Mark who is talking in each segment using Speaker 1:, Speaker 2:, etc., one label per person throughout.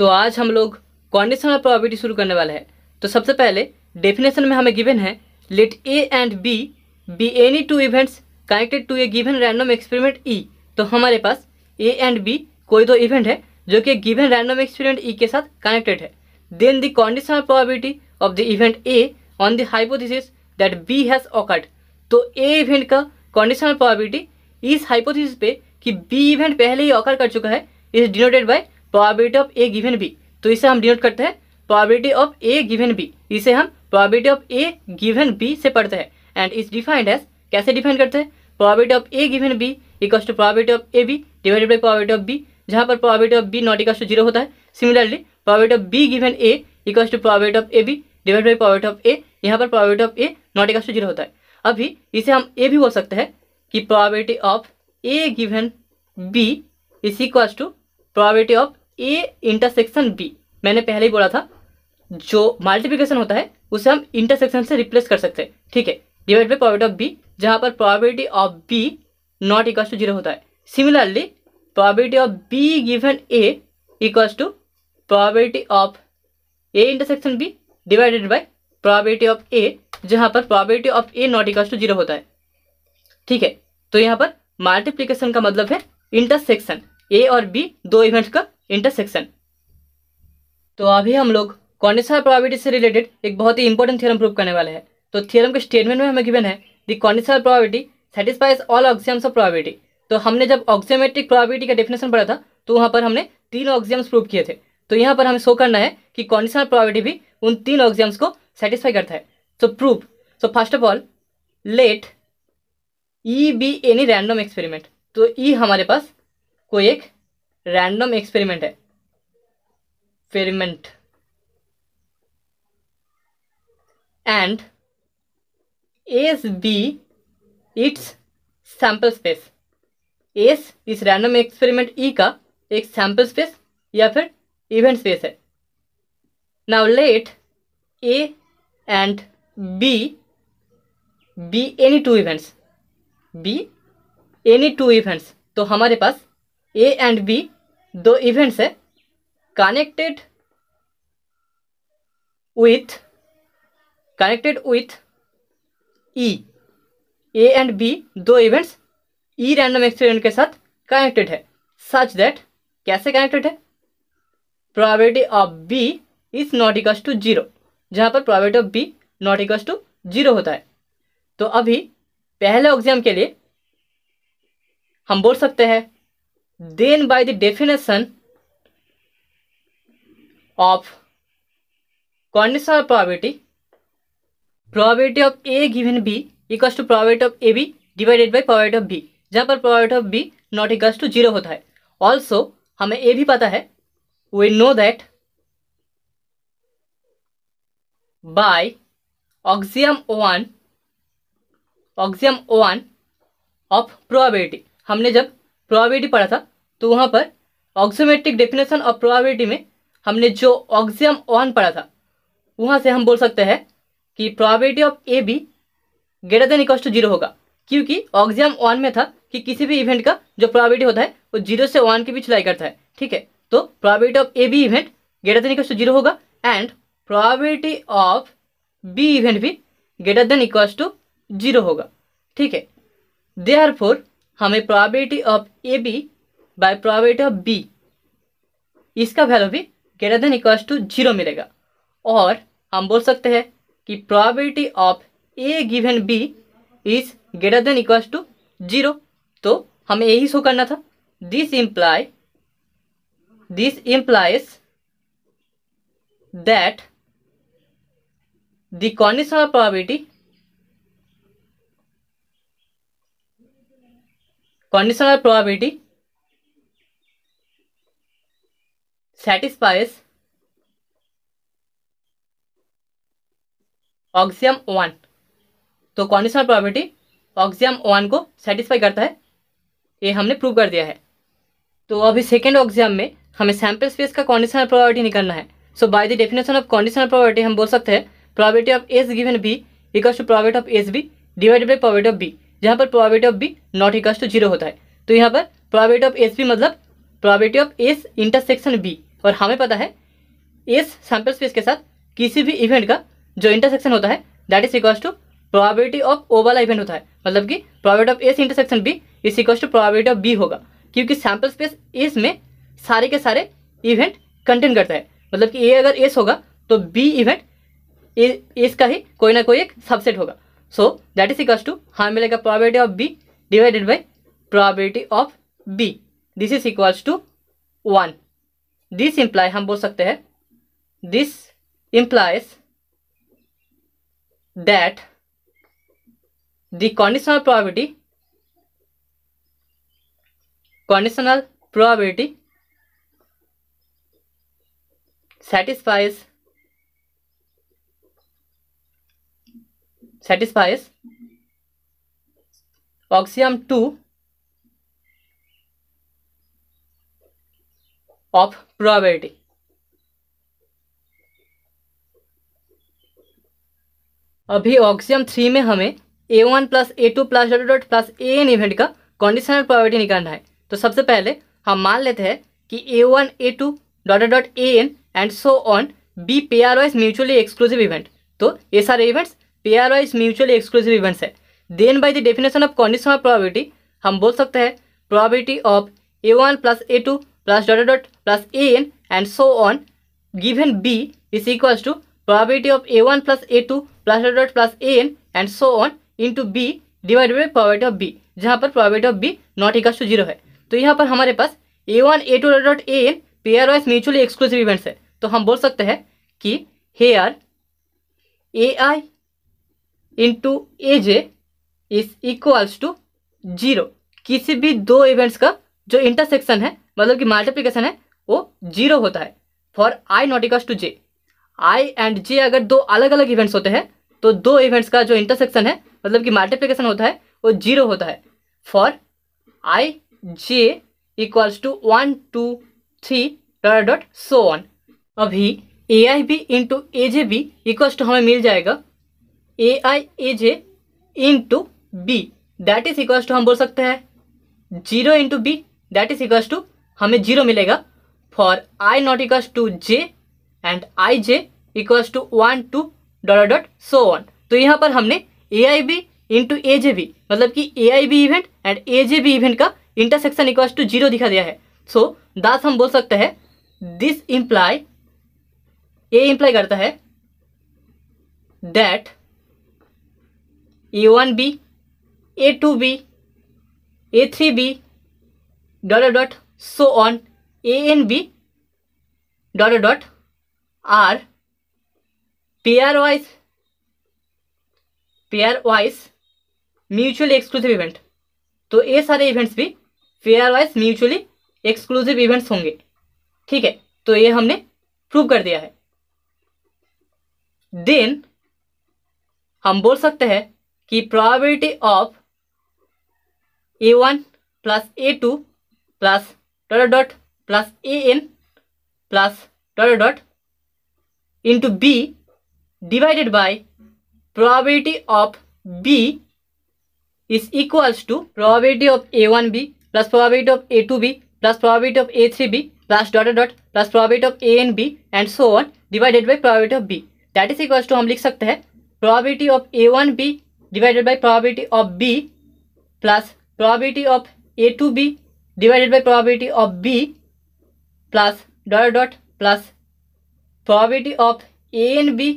Speaker 1: तो आज हम लोग कॉन्डिशनल प्रोबेबिलिटी शुरू करने वाले हैं तो सबसे पहले डेफिनेशन में हमें गिवन है let A and B be any two events connected to a given random experiment E तो हमारे पास ए एंड बी कोई दो इवेंट है जो कि गिवन रैंडम एक्सपेरिमेंट ई के साथ कनेक्टेड है then the conditional probability of the event A on the hypothesis that B has occurred तो ए इवेंट का कॉन्डिशनल प्रोबेबिलिटी इस हाइपोथेसिस पे कि बी इवेंट पहले ही ऑकर कर चुका है is denoted by probability of A given B तो इसे हम डिनोट करते हैं probability of A given B इसे हम probability of A given B से पढ़ते हैं एंड इज डिफाइंड एज कैसे डिफाइन करते हैं probability of A given B equals to probability of A B divided by probability of B जहाँ पर probability of B not equals to zero होता है similarly probability of B given A equal to probability of A B divide by probability of A यहाँ पर probability of A not equals to zero होता है अभी इसे हम ए भी बोल सकते हैं कि probability of A given B is equals to probability of A intersection B मैंने पहले ही बोला था जो मल्टीप्लिकेशन होता है उसे हम इंटरसेक्शन से रिप्लेस कर सकते हैं ठीक है divide by profit of B जहाँ पर probability of B not equal to zero होता है similarly probability of B given A equals to probability of A intersection B divided by probability of A जहाँ पर probability of A not equal to zero होता है ठीक है तो यहाँ पर मल्टीप्लीकेशन का मतलब है इंटरसेक्शन ए और बी दो इवेंट्स का इंटरसेक्शन तो अभी हम लोग ऑफ प्रोबेबिलिटी से रिलेटेड एक बहुत ही इंपॉर्टेंट थ्योरम प्रूव करने वाले हैं तो थ्योरम के स्टेटमेंट में हमें गिवन है condition of probability satisfies all axioms of probability तो हमने जब ऑक्सियोमेट्रिक प्रोबेबिलिटी का डेफिनेशन पढ़ा था तो वहाँ पर हमने तीन ऑक्सियम्स प्रूव किए थे तो यहाँ पर हमें शो करना है कि कॉन्डिशनल प्रोबेबिलिटी भी उन तीन ऑक्सियम्स को सेटिस्फाई करता है so proof so first of all let E be any random experiment तो ई e हमारे पास कोई एक रैंडम एक्सपेरिमेंट है experiment and S be its sample space S इस रैंडम एक्सपेरिमेंट ई का एक सैम्पल स्पेस या फिर इवेंट स्पेस है now let A and B be any two events be any two events तो हमारे पास ए एंड बी दो इवेंट्स है connected with connected with E A and B दो इवेंट्स ई रैंडम एक्सपेरिमेंट के साथ connected है सच दैट कैसे कनेक्टेड है probability of B is not equals to zero जहाँ पर probability of B not equals to zero होता है तो अभी पहले एग्जाम के लिए हम बोल सकते हैं then by the definition of conditional probability probability of a given b equals to probability of ab divided by probability of b जहाँ पर probability of b not equals to zero होता है ऑल्सो हमें ये भी पता है we know that by axiom one axiom one of probability हमने जब प्रोबेबिलिटी पढ़ा था तो वहाँ पर ऑक्जोमेट्रिक डेफिनेशन ऑफ प्रोबेबिलिटी में हमने जो ऑक्सियम ऑन पढ़ा था वहाँ से हम बोल सकते हैं कि probability of A B greater than equal to zero होगा क्योंकि ऑक्सियम ऑन में था कि किसी भी इवेंट का जो प्रोबेबिलिटी होता है वो जीरो से वन के बीच लाई करता है ठीक है तो probability of A B event greater than equal to zero होगा and probability of B event भी greater than equal to zero होगा ठीक है दे हमें probability of A B by probability of B इसका वैल्यू भी greater than equals to zero मिलेगा और हम बोल सकते हैं कि probability of A given B is greater than equals to zero तो हमें यही शो करना था this imply this implies that the conditional condition of probability satisfies axiom one तो कॉन्डिशनल प्रॉपर्टी ऑक्सियम वन को सेटिस्फाई करता है ये हमने प्रूव कर दिया है तो अभी सेकेंड ऑक्सियम में हमें सैम्पल स्पेस का कॉन्डिशनल प्रॉपर्टी निकालना है so by the definition of conditional property हम बोल सकते हैं property of S given B equals to property of S B divided by property of B जहाँ पर property of B not equals to zero होता है तो यहाँ पर प्रॉपर्टी ऑफ एस बी मतलब property of S intersection B और हमें पता है इस सैम्पल स्पेस के साथ किसी भी इवेंट का जो इंटरसेक्शन होता है that is equals to probability of O वाला इवेंट होता है मतलब कि probability of S intersection B is equals to probability of B होगा क्योंकि सैम्पल स्पेस एस में सारे के सारे इवेंट कंटेन करता है मतलब कि ए अगर एस होगा तो बी इवेंट एस का ही कोई ना कोई एक सबसेट होगा so that is equals to हमें मिलेगा probability of B divided by probability of B this is equals to one this imply हम बोल सकते हैं this implies that the conditional probability conditional probability satisfies satisfies axiom two of probability अभी axiom three में हमें A one plus A two plus dot dot plus A N event का conditional probability निकालना है तो सबसे पहले हम मान लेते हैं कि A one A two dot dot A N and so on be pairwise mutually exclusive event तो ये सारे events pairwise mutually exclusive events है then by the definition of conditional probability हम बोल सकते हैं probability of A one plus A two plus plus plus dot dot plus an and so on given b is equals to probability of a1 plus a2 plus dot dot plus an and so on into B divided by probability of B जहाँ पर probability of B not equal to zero है तो यहाँ पर हमारे पास A one A two dot A N pairwise mutually exclusive events है तो हम बोल सकते हैं कि hey R A I into A J is equals to zero किसी भी दो इवेंट्स का जो इंटरसेक्शन है मतलब कि मल्टीप्लीकेशन है वो जीरो होता है for I not equals to J I and J अगर दो अलग अलग इवेंट्स होते हैं तो दो इवेंट्स का जो इंटरसेक्शन है मतलब कि मल्टीप्लीकेशन होता है वो जीरो होता है for I J equals to one two three dot dot so on अभी A I B into A J B equals to हमें मिल जाएगा A I A J into B that is equals to हम बोल सकते हैं zero into B that is equals to हमें zero मिलेगा for I not equal to J and I J equal to one two dot dot so one तो यहाँ पर हमने A I B into A J B मतलब कि A I B event and A J B event का intersection equal to zero दिखा दिया है सो so, दास हम बोल सकते हैं दिस इम्प्लाय ए इम्प्लाई करता है that A one B A two B A three B dot dot on A N B dot dot are pairwise pairwise mutually exclusive event तो ये सारे events भी pairwise mutually exclusive events होंगे ठीक है तो ये हमने प्रूव कर दिया है देन हम बोल सकते हैं कि probability of A one plus A two plus dot dot plus A N plus dot dot into B divided by probability of B is equals to probability of A one B plus probability of A two B plus probability of A three B plus dot dot plus probability of A N B and so on divided by probability of B that is equals to हम लिख सकते हैं probability of A one B divided by probability of B plus probability of A two B divided by probability of B plus dot dot plus probability of A N B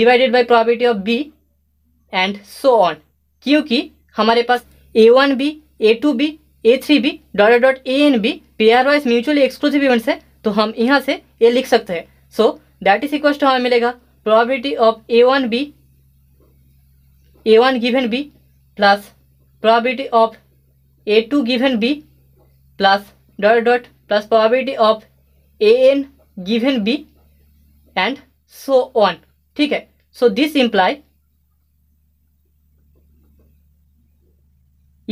Speaker 1: divided by probability of B and so on क्योंकि हमारे पास A one B A two B A three B dot dot A N B pairwise mutually exclusive events है तो हम यहाँ से ये लिख सकते हैं so that is equal to हमें मिलेगा probability of A one B A one given B plus probability of A two given B plus dot dot plus probability of a n given b and so on Okay. so this imply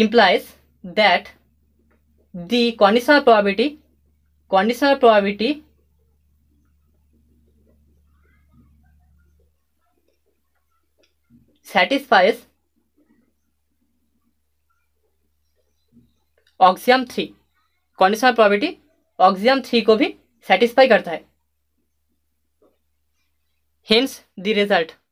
Speaker 1: implies that the conditional probability conditional probability satisfies axiom 3 conditional property axiom three को भी satisfy करता है hints the result